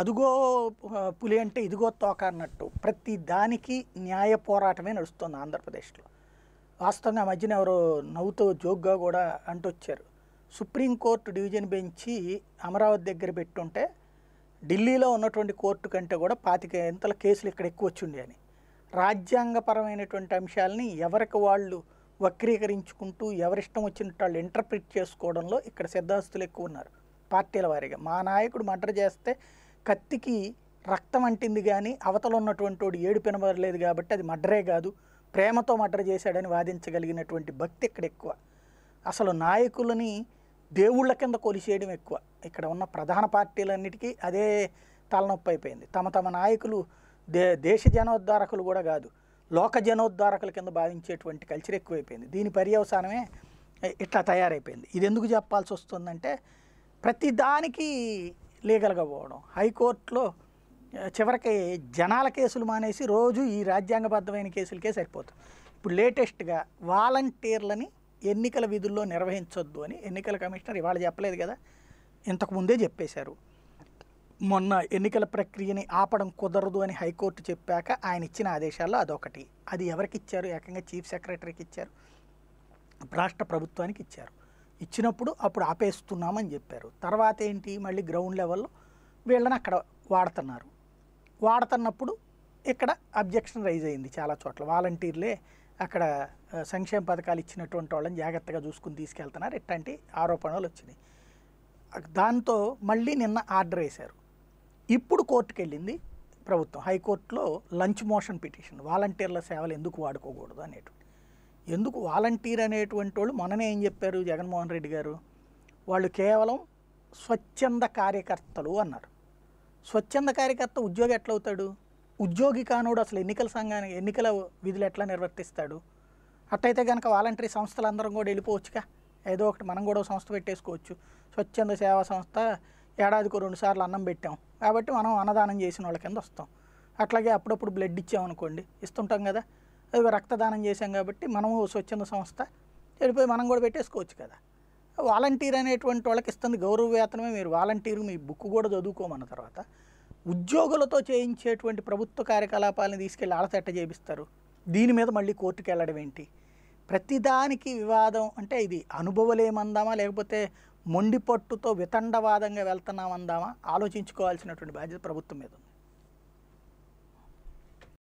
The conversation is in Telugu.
అదుగో పులి అంటే ఇదిగో తోక అన్నట్టు ప్రతి దానికి న్యాయ పోరాటమే నడుస్తుంది ఆంధ్రప్రదేశ్లో వాస్తవంగా మధ్యన ఎవరు నవ్వుతో జోక్గా కూడా అంటొచ్చారు సుప్రీంకోర్టు డివిజన్ బెంచి అమరావతి దగ్గర పెట్టుంటే ఢిల్లీలో ఉన్నటువంటి కోర్టు కంటే కూడా పాతిక ఎంతల కేసులు ఇక్కడ ఎక్కువ వచ్చిండే అని రాజ్యాంగపరమైనటువంటి అంశాలని ఎవరికి వాళ్ళు వక్రీకరించుకుంటూ ఎవరిష్టం వచ్చినట్టు వాళ్ళు ఇంటర్ప్రిట్ చేసుకోవడంలో ఇక్కడ సిద్ధాస్తులు ఎక్కువ ఉన్నారు పార్టీల వారిగా మా నాయకుడు మర్డర్ చేస్తే కత్తికి రక్తం అంటింది కానీ అవతల ఉన్నటువంటి వాడు ఏడు పెనబడలేదు కాబట్టి అది మడ్రే కాదు ప్రేమతో మడ్ర చేశాడని వాదించగలిగినటువంటి భక్తి ఇక్కడ ఎక్కువ అసలు నాయకులని దేవుళ్ళ కింద కొలిసేయడం ఎక్కువ ఇక్కడ ఉన్న ప్రధాన పార్టీలన్నిటికీ అదే తలనొప్పి అయిపోయింది తమ తమ నాయకులు దే దేశ జనోద్ధారకులు కూడా కాదు లోక జనోద్ధారకుల కింద భావించేటువంటి కల్చర్ ఎక్కువైపోయింది దీని పర్యవసానమే ఇట్లా తయారైపోయింది ఇది ఎందుకు చెప్పాల్సి వస్తుందంటే ప్రతిదానికి లీగల్గా పోవడం హైకోర్టులో చివరికి జనాల కేసులు మానేసి రోజు ఈ రాజ్యాంగబద్ధమైన కేసులకే సరిపోతుంది ఇప్పుడు లేటెస్ట్గా వాలంటీర్లని ఎన్నికల విధుల్లో నిర్వహించొద్దు అని ఎన్నికల కమిషనర్ ఇవాళ చెప్పలేదు కదా ఇంతకుముందే చెప్పేశారు మొన్న ఎన్నికల ప్రక్రియని ఆపడం కుదరదు అని హైకోర్టు చెప్పాక ఆయన ఇచ్చిన ఆదేశాల్లో అదొకటి అది ఎవరికి ఇచ్చారు ఏకంగా చీఫ్ సెక్రటరీకి ఇచ్చారు రాష్ట్ర ప్రభుత్వానికి ఇచ్చారు ఇచ్చినప్పుడు అప్పుడు ఆపేస్తున్నామని చెప్పారు తర్వాత ఏంటి మళ్ళీ గ్రౌండ్ లెవెల్లో వీళ్ళని అక్కడ వాడుతున్నారు వాడుతున్నప్పుడు ఇక్కడ అబ్జెక్షన్ రైజ్ అయింది చాలా చోట్ల వాలంటీర్లే అక్కడ సంక్షేమ పథకాలు ఇచ్చినటువంటి వాళ్ళని జాగ్రత్తగా చూసుకుని తీసుకెళ్తున్నారు ఇట్లాంటి ఆరోపణలు వచ్చినాయి దాంతో మళ్ళీ నిన్న ఆర్డర్ వేశారు ఇప్పుడు కోర్టుకు వెళ్ళింది ప్రభుత్వం హైకోర్టులో లంచ్ మోషన్ పిటిషన్ వాలంటీర్ల సేవలు ఎందుకు వాడుకోకూడదు అనేటువంటి ఎందుకు వాలంటీర్ అనేటువంటి వాళ్ళు మననే ఏం చెప్పారు జగన్మోహన్ రెడ్డి గారు వాళ్ళు కేవలం స్వచ్ఛంద కార్యకర్తలు అన్నారు స్వచ్ఛంద కార్యకర్త ఉద్యోగి ఎట్లవుతాడు ఉద్యోగి కానుడు అసలు ఎన్నికల సంఘానికి ఎన్నికల విధులు ఎట్లా నిర్వర్తిస్తాడు అట్టయితే కనుక వాలంటరీ అందరం కూడా వెళ్ళిపోవచ్చుగా ఏదో ఒకటి మనం కూడా సంస్థ పెట్టేసుకోవచ్చు స్వచ్ఛంద సేవా సంస్థ ఏడాదికి రెండుసార్లు అన్నం పెట్టాం కాబట్టి మనం అన్నదానం చేసిన వాళ్ళ కింద వస్తాం అట్లాగే అప్పుడప్పుడు బ్లడ్ ఇచ్చామనుకోండి ఇస్తుంటాం కదా రక్తదానం చేశాం కాబట్టి మనము స్వచ్ఛంద సంస్థ వెళ్ళిపోయి మనం కూడా పెట్టేసుకోవచ్చు కదా వాలంటీర్ అనేటువంటి వాళ్ళకి ఇస్తుంది గౌరవ వేతనమే మీరు వాలంటీర్ మీ బుక్ కూడా చదువుకోమన్న తర్వాత ఉద్యోగులతో చేయించేటువంటి ప్రభుత్వ కార్యకలాపాలను తీసుకెళ్ళి ఆడతెట్ట చేపిస్తారు దీని మీద మళ్ళీ కోర్టుకు వెళ్ళడం ఏంటి ప్రతిదానికి వివాదం అంటే ఇది అనుభవలేమందామా లేకపోతే మొండి పట్టుతో వితండవాదంగా వెళ్తున్నామందామా ఆలోచించుకోవాల్సినటువంటి బాధ్యత ప్రభుత్వం మీద ఉంది